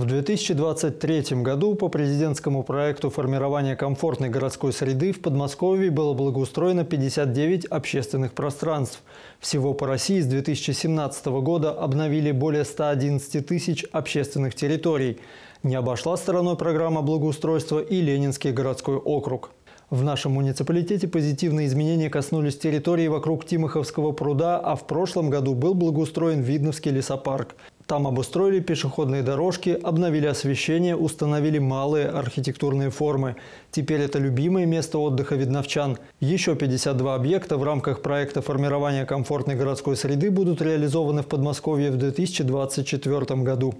В 2023 году по президентскому проекту формирования комфортной городской среды в Подмосковье было благоустроено 59 общественных пространств. Всего по России с 2017 года обновили более 111 тысяч общественных территорий. Не обошла стороной программа благоустройства и Ленинский городской округ. В нашем муниципалитете позитивные изменения коснулись территории вокруг Тимоховского пруда, а в прошлом году был благоустроен Видновский лесопарк. Там обустроили пешеходные дорожки, обновили освещение, установили малые архитектурные формы. Теперь это любимое место отдыха видновчан. Еще 52 объекта в рамках проекта формирования комфортной городской среды будут реализованы в Подмосковье в 2024 году.